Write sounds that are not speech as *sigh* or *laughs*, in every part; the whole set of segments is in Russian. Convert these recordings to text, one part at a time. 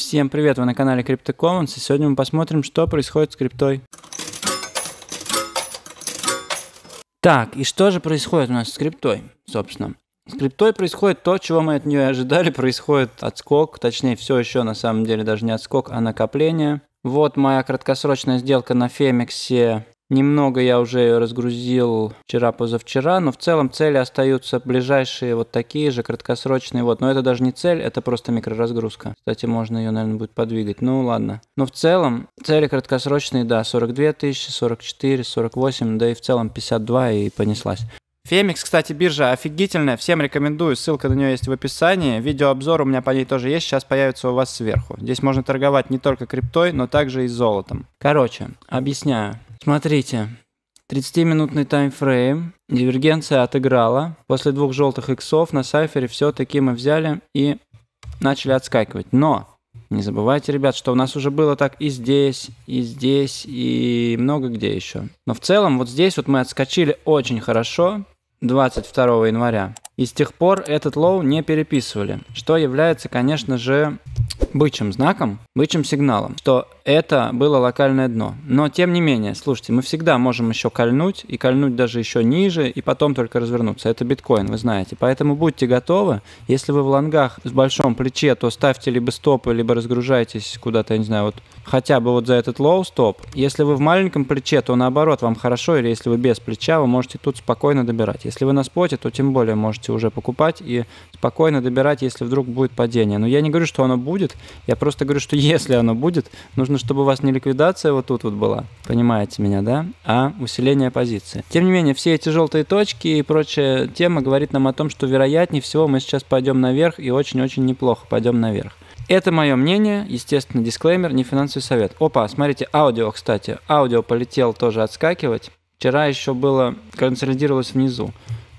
Всем привет, вы на канале CryptoCommons, и сегодня мы посмотрим, что происходит с криптой. Так, и что же происходит у нас с криптой, собственно? С криптой происходит то, чего мы от нее ожидали, происходит отскок, точнее все еще на самом деле даже не отскок, а накопление. Вот моя краткосрочная сделка на Фемиксе Немного я уже ее разгрузил вчера-позавчера, но в целом цели остаются ближайшие вот такие же, краткосрочные. Вот, но это даже не цель, это просто микроразгрузка. Кстати, можно ее, наверное, будет подвигать. Ну, ладно. Но в целом цели краткосрочные, да, 42 тысячи, 44, 48, да и в целом 52 и понеслась. Фемикс, кстати, биржа офигительная, всем рекомендую, ссылка на нее есть в описании. Видеообзор у меня по ней тоже есть, сейчас появится у вас сверху. Здесь можно торговать не только криптой, но также и золотом. Короче, объясняю. Смотрите, 30-минутный таймфрейм, дивергенция отыграла. После двух желтых иксов на сайфере все-таки мы взяли и начали отскакивать. Но не забывайте, ребят, что у нас уже было так и здесь, и здесь, и много где еще. Но в целом вот здесь вот мы отскочили очень хорошо 22 января. И с тех пор этот лоу не переписывали, что является, конечно же, бычьим знаком, бычьим сигналом, что это было локальное дно. Но тем не менее, слушайте, мы всегда можем еще кольнуть и кольнуть даже еще ниже и потом только развернуться. Это биткоин, вы знаете. Поэтому будьте готовы. Если вы в лонгах с большом плече, то ставьте либо стопы, либо разгружайтесь куда-то, я не знаю, вот хотя бы вот за этот лоу стоп. Если вы в маленьком плече, то наоборот вам хорошо, или если вы без плеча, вы можете тут спокойно добирать. Если вы на споте, то тем более можете уже покупать и спокойно добирать, если вдруг будет падение. Но я не говорю, что оно будет, я просто говорю, что *laughs* если оно будет, нужно, чтобы у вас не ликвидация вот тут вот была, понимаете меня, да, а усиление позиции. Тем не менее, все эти желтые точки и прочая тема говорит нам о том, что вероятнее всего мы сейчас пойдем наверх и очень-очень неплохо пойдем наверх. Это мое мнение, естественно, дисклеймер, не финансовый совет. Опа, смотрите, аудио, кстати. Аудио полетел тоже отскакивать. Вчера еще было, консолидировалось внизу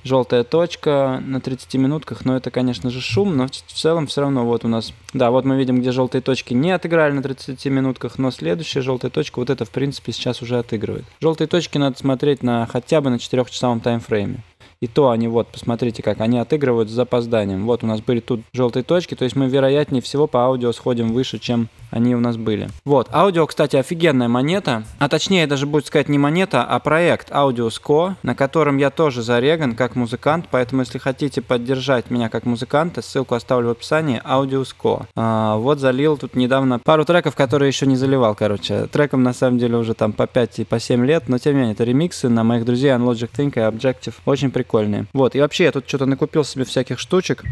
желтая точка на 30 минутках, но это, конечно же, шум, но в целом все равно вот у нас... Да, вот мы видим, где желтые точки не отыграли на 30 минутках, но следующая желтая точка, вот это, в принципе, сейчас уже отыгрывает. Желтые точки надо смотреть на хотя бы на 4-часовом таймфрейме. И то они вот, посмотрите как, они отыгрывают с запозданием. Вот у нас были тут желтые точки, то есть мы вероятнее всего по аудио сходим выше, чем они у нас были. Вот, аудио, кстати, офигенная монета, а точнее даже будет сказать не монета, а проект Audiosco, на котором я тоже зареган как музыкант, поэтому если хотите поддержать меня как музыканта, ссылку оставлю в описании, Audiosco. А, вот залил тут недавно пару треков, которые еще не заливал, короче. Треком на самом деле уже там по 5 и по 7 лет, но тем не менее, это ремиксы на моих друзей Unlogic Think и Objective, очень прикольные. Вот, и вообще я тут что-то накупил себе всяких штучек,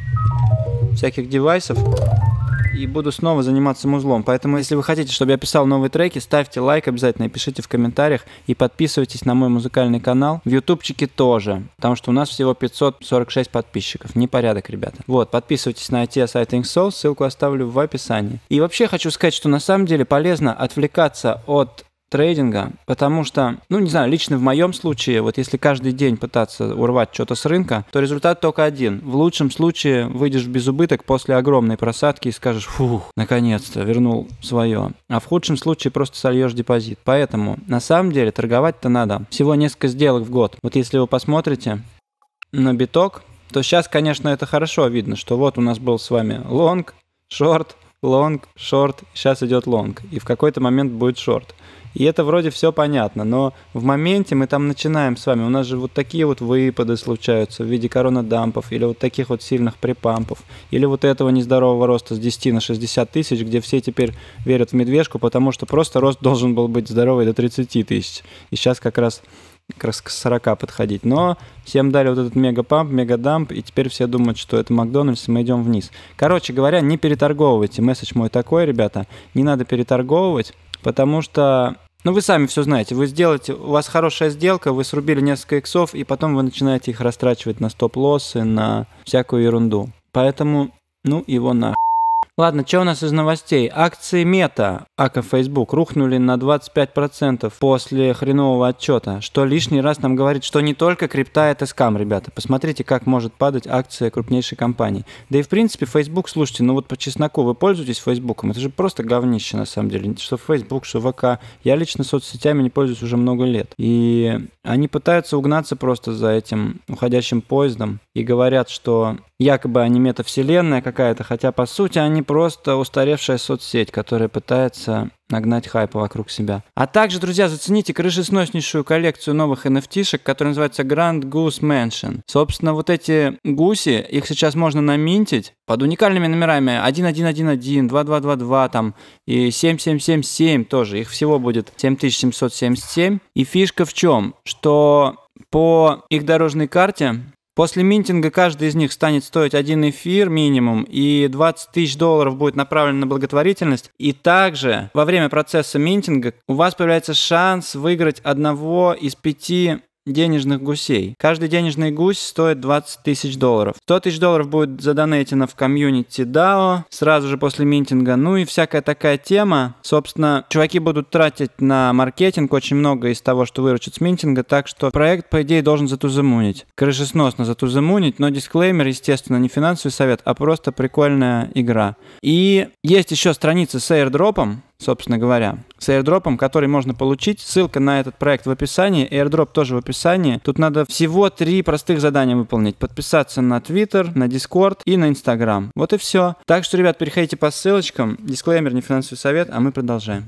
всяких девайсов и буду снова заниматься музлом. Поэтому, если вы хотите, чтобы я писал новые треки, ставьте лайк обязательно и пишите в комментариях. И подписывайтесь на мой музыкальный канал. В ютубчике тоже, потому что у нас всего 546 подписчиков. Непорядок, ребята. Вот, подписывайтесь на ITS I Think So, ссылку оставлю в описании. И вообще хочу сказать, что на самом деле полезно отвлекаться от трейдинга, потому что, ну, не знаю, лично в моем случае, вот если каждый день пытаться урвать что-то с рынка, то результат только один. В лучшем случае выйдешь без безубыток после огромной просадки и скажешь, фух, наконец-то вернул свое. А в худшем случае просто сольешь депозит. Поэтому, на самом деле, торговать-то надо всего несколько сделок в год. Вот если вы посмотрите на биток, то сейчас, конечно, это хорошо видно, что вот у нас был с вами лонг, шорт, лонг, шорт, сейчас идет лонг, и в какой-то момент будет шорт. И это вроде все понятно, но в моменте мы там начинаем с вами. У нас же вот такие вот выпады случаются в виде коронадампов или вот таких вот сильных припампов, или вот этого нездорового роста с 10 на 60 тысяч, где все теперь верят в медвежку, потому что просто рост должен был быть здоровый до 30 тысяч. И сейчас как раз как раз к 40 подходить. Но всем дали вот этот мегапамп, мегадамп, и теперь все думают, что это Макдональдс, и мы идем вниз. Короче говоря, не переторговывайте. Месседж мой такой, ребята, не надо переторговывать, потому что ну, вы сами все знаете. Вы сделаете, у вас хорошая сделка, вы срубили несколько иксов, и потом вы начинаете их растрачивать на стоп-лоссы, на всякую ерунду. Поэтому, ну, его на. Ладно, что у нас из новостей? Акции Мета, АК Facebook, рухнули на 25% после хренового отчета, что лишний раз нам говорит, что не только крипта это скам, ребята. Посмотрите, как может падать акция крупнейшей компании. Да и в принципе Facebook, слушайте, ну вот по чесноку вы пользуетесь Facebook, это же просто говнище на самом деле. Что Facebook, что ВК. Я лично соцсетями не пользуюсь уже много лет. И они пытаются угнаться просто за этим уходящим поездом и говорят, что якобы они метавселенная какая-то, хотя по сути они просто устаревшая соцсеть, которая пытается нагнать хайпа вокруг себя. А также, друзья, зацените крышесноснейшую коллекцию новых nft которая называется Grand Goose Mansion. Собственно, вот эти гуси, их сейчас можно наминтить под уникальными номерами 1111, 2222 там и 7777 тоже. Их всего будет 7777. И фишка в чем? Что по их дорожной карте После минтинга каждый из них станет стоить один эфир минимум, и 20 тысяч долларов будет направлено на благотворительность. И также во время процесса минтинга у вас появляется шанс выиграть одного из пяти денежных гусей. Каждый денежный гусь стоит 20 тысяч долларов. 100 тысяч долларов будет задонетено в комьюнити DAO сразу же после минтинга. Ну и всякая такая тема. Собственно, чуваки будут тратить на маркетинг очень много из того, что выручат с минтинга, так что проект, по идее, должен затузамунить. Крышесносно затузамунить, но дисклеймер, естественно, не финансовый совет, а просто прикольная игра. И есть еще страница с airdrop'ом, собственно говоря, с airdrop, который можно получить. Ссылка на этот проект в описании, airdrop тоже в описании. Тут надо всего три простых задания выполнить. Подписаться на Twitter, на Discord и на Instagram. Вот и все. Так что, ребят, переходите по ссылочкам. Дисклеймер, не финансовый совет, а мы продолжаем.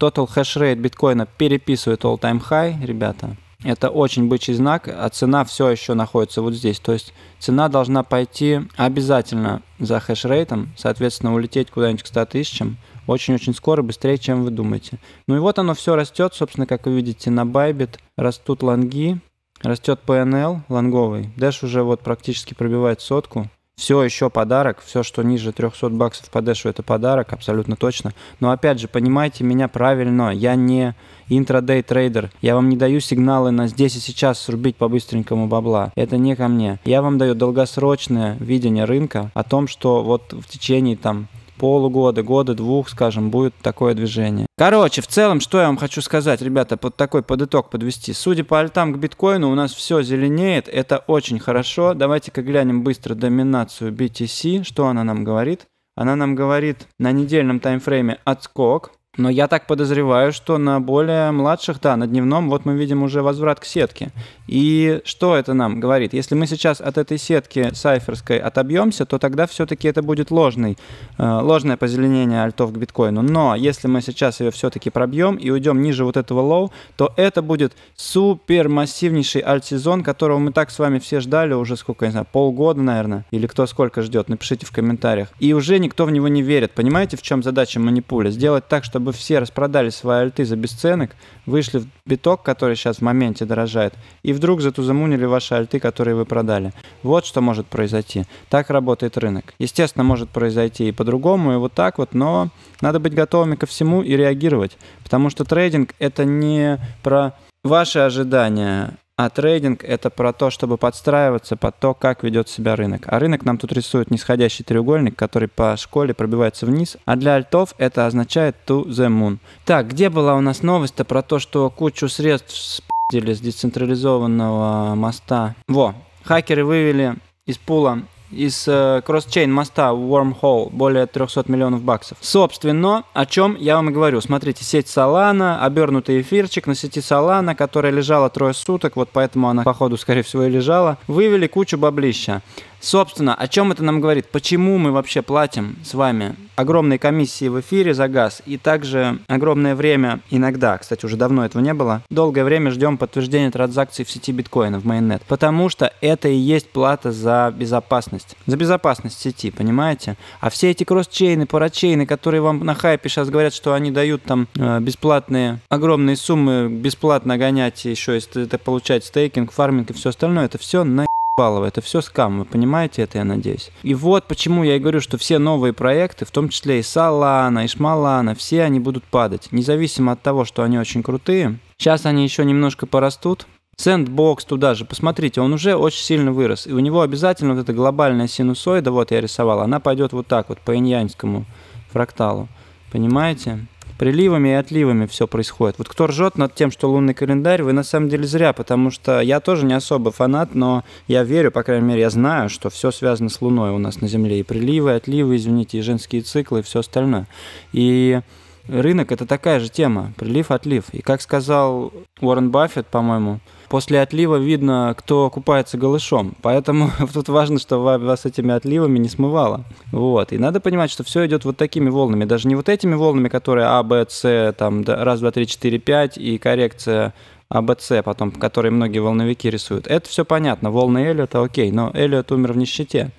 Total hash rate биткоина переписывает all-time high, ребята. Это очень бычий знак, а цена все еще находится вот здесь. То есть цена должна пойти обязательно за хешрейтом, соответственно, улететь куда-нибудь к 100 тысячам, очень-очень скоро, быстрее, чем вы думаете. Ну и вот оно все растет, собственно, как вы видите, на Bybit растут лонги, растет PNL лонговый. Dash уже вот практически пробивает сотку. Все еще подарок, все, что ниже 300 баксов по Dash, это подарок, абсолютно точно. Но опять же, понимайте меня правильно, я не интрадей трейдер. Я вам не даю сигналы на здесь и сейчас срубить по-быстренькому бабла. Это не ко мне. Я вам даю долгосрочное видение рынка о том, что вот в течение там полугода, года, двух, скажем, будет такое движение. Короче, в целом, что я вам хочу сказать, ребята, под такой подыток подвести. Судя по альтам к биткоину, у нас все зеленеет, это очень хорошо. Давайте-ка глянем быстро доминацию BTC, что она нам говорит. Она нам говорит на недельном таймфрейме отскок, но я так подозреваю, что на более младших, да, на дневном, вот мы видим уже возврат к сетке. И что это нам говорит? Если мы сейчас от этой сетки сайферской отобьемся, то тогда все-таки это будет ложный, э, ложное позеленение альтов к биткоину. Но если мы сейчас ее все-таки пробьем и уйдем ниже вот этого лоу, то это будет супер массивнейший альт-сезон, которого мы так с вами все ждали уже сколько, не знаю, полгода, наверное, или кто сколько ждет, напишите в комментариях. И уже никто в него не верит. Понимаете, в чем задача манипуля? Сделать так, чтобы чтобы все распродали свои альты за бесценок, вышли в биток, который сейчас в моменте дорожает, и вдруг затузамунили ваши альты, которые вы продали. Вот что может произойти. Так работает рынок. Естественно, может произойти и по-другому, и вот так вот, но надо быть готовыми ко всему и реагировать. Потому что трейдинг — это не про ваши ожидания, а трейдинг — это про то, чтобы подстраиваться под то, как ведет себя рынок. А рынок нам тут рисует нисходящий треугольник, который по школе пробивается вниз. А для альтов это означает to the moon. Так, где была у нас новость-то про то, что кучу средств спи***ли с децентрализованного моста? Во, хакеры вывели из пула из э, кросс-чейн моста Wormhole более 300 миллионов баксов. Собственно, о чем я вам и говорю. Смотрите, сеть Solana, обернутый эфирчик на сети Solana, которая лежала трое суток, вот поэтому она, походу, скорее всего, и лежала, вывели кучу баблища. Собственно, о чем это нам говорит? Почему мы вообще платим с вами огромные комиссии в эфире за газ и также огромное время, иногда, кстати, уже давно этого не было, долгое время ждем подтверждения транзакций в сети биткоина, в майонет, потому что это и есть плата за безопасность, за безопасность сети, понимаете? А все эти кросс-чейны, парачейны, которые вам на хайпе сейчас говорят, что они дают там э, бесплатные, огромные суммы, бесплатно гонять еще, если это получать стейкинг, фарминг и все остальное, это все на Балова. Это все скам, вы понимаете это, я надеюсь. И вот почему я и говорю, что все новые проекты, в том числе и Салана, и Шмалана, все они будут падать. Независимо от того, что они очень крутые. Сейчас они еще немножко порастут, Сэндбокс туда же, посмотрите, он уже очень сильно вырос. И у него обязательно вот эта глобальная синусоида, вот я рисовал, она пойдет вот так вот по иньянскому фракталу. Понимаете? приливами и отливами все происходит. Вот кто ржет над тем, что лунный календарь, вы на самом деле зря, потому что я тоже не особо фанат, но я верю, по крайней мере, я знаю, что все связано с Луной у нас на Земле. И приливы, и отливы, извините, и женские циклы, и все остальное. И Рынок – это такая же тема, прилив-отлив. И как сказал Уоррен Баффет, по-моему, после отлива видно, кто купается голышом. Поэтому *laughs* тут важно, что вас этими отливами не смывало. Вот. И надо понимать, что все идет вот такими волнами. Даже не вот этими волнами, которые А, Б, С, там, раз, два, три, четыре, пять и коррекция АБЦ, потом, которые многие волновики рисуют. Это все понятно. Волны Эллиота окей, но Эллиот умер в нищете,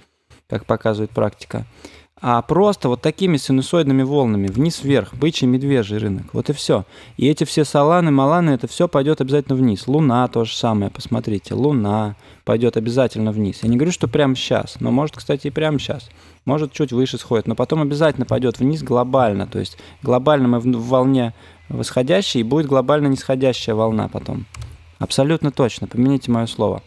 как показывает практика а просто вот такими синусоидными волнами, вниз-вверх, бычий, медвежий рынок, вот и все. И эти все саланы, маланы, это все пойдет обязательно вниз. Луна то же самое, посмотрите, луна пойдет обязательно вниз. Я не говорю, что прямо сейчас, но может, кстати, и прямо сейчас. Может, чуть выше сходит, но потом обязательно пойдет вниз глобально, то есть глобально мы в волне восходящей, и будет глобально нисходящая волна потом. Абсолютно точно, помяните мое слово.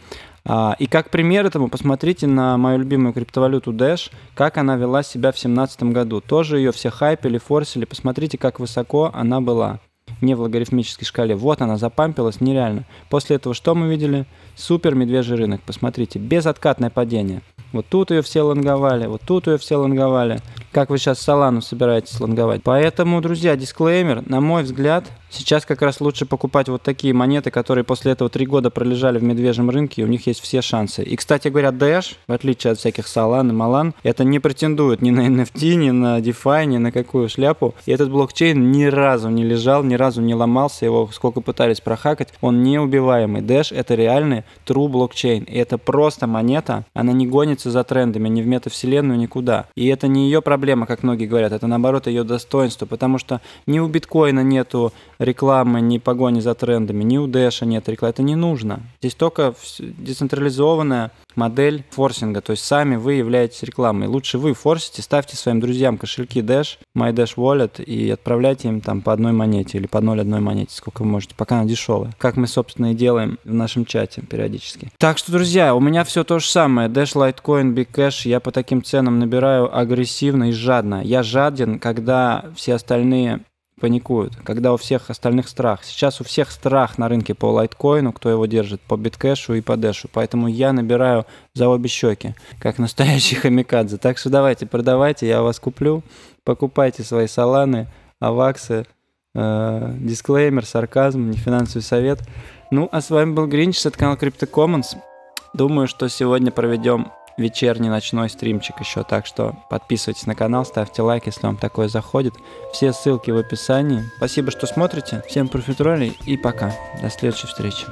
А, и как пример этому посмотрите на мою любимую криптовалюту Dash, как она вела себя в 2017 году. Тоже ее все хайпили, форсили. Посмотрите, как высоко она была не в логарифмической шкале. Вот она запампилась нереально. После этого что мы видели? Супер медвежий рынок. Посмотрите, безоткатное падение. Вот тут ее все лонговали, вот тут ее все лонговали. Как вы сейчас Солану собираетесь лонговать? Поэтому, друзья, дисклеймер, на мой взгляд, сейчас как раз лучше покупать вот такие монеты, которые после этого три года пролежали в медвежьем рынке, и у них есть все шансы. И, кстати говоря, Dash, в отличие от всяких Solana и Malan, это не претендует ни на NFT, ни на DeFi, ни на какую шляпу. И этот блокчейн ни разу не лежал, ни разу не ломался, его сколько пытались прохакать, он неубиваемый. Dash это реальный true блокчейн, и это просто монета, она не гонится гонится за трендами, не в метавселенную, никуда. И это не ее проблема, как многие говорят, это наоборот ее достоинство, потому что ни у биткоина нету рекламы, ни погони за трендами, ни у Дэша нет рекламы, это не нужно. Здесь только децентрализованная модель форсинга, то есть сами вы являетесь рекламой. Лучше вы форсите, ставьте своим друзьям кошельки Dash, My Dash Wallet и отправляйте им там по одной монете или по ноль одной монете, сколько вы можете, пока она дешевая, как мы, собственно, и делаем в нашем чате периодически. Так что, друзья, у меня все то же самое. Dash, Litecoin, Bcash, я по таким ценам набираю агрессивно и жадно. Я жаден, когда все остальные паникуют, когда у всех остальных страх. Сейчас у всех страх на рынке по лайткоину, кто его держит, по биткэшу и по дэшу. Поэтому я набираю за обе щеки, как настоящий *laughs* хомикадзе. Так что давайте, продавайте, я вас куплю. Покупайте свои саланы, аваксы. Э, дисклеймер, сарказм, не финансовый совет. Ну, а с вами был Гринч, это канал CryptoCommons. Думаю, что сегодня проведем вечерний ночной стримчик еще, так что подписывайтесь на канал, ставьте лайк, если вам такое заходит. Все ссылки в описании. Спасибо, что смотрите. Всем профитроли и пока. До следующей встречи.